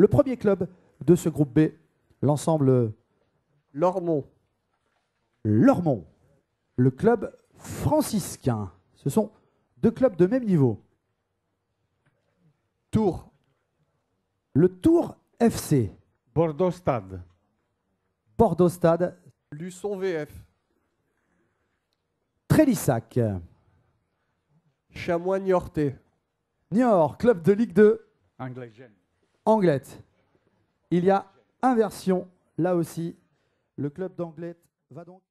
Le premier club de ce groupe B, l'ensemble Lormont. Lormont, le club franciscain. Ce sont deux clubs de même niveau. Tour. Le Tour FC. Bordeaux Stade. Bordeaux Stade. Luçon VF. Trélissac. Chamois Niortais. Niort, club de Ligue 2. Anglais Anglette. Il y a inversion là aussi. Le club d'Anglette va donc.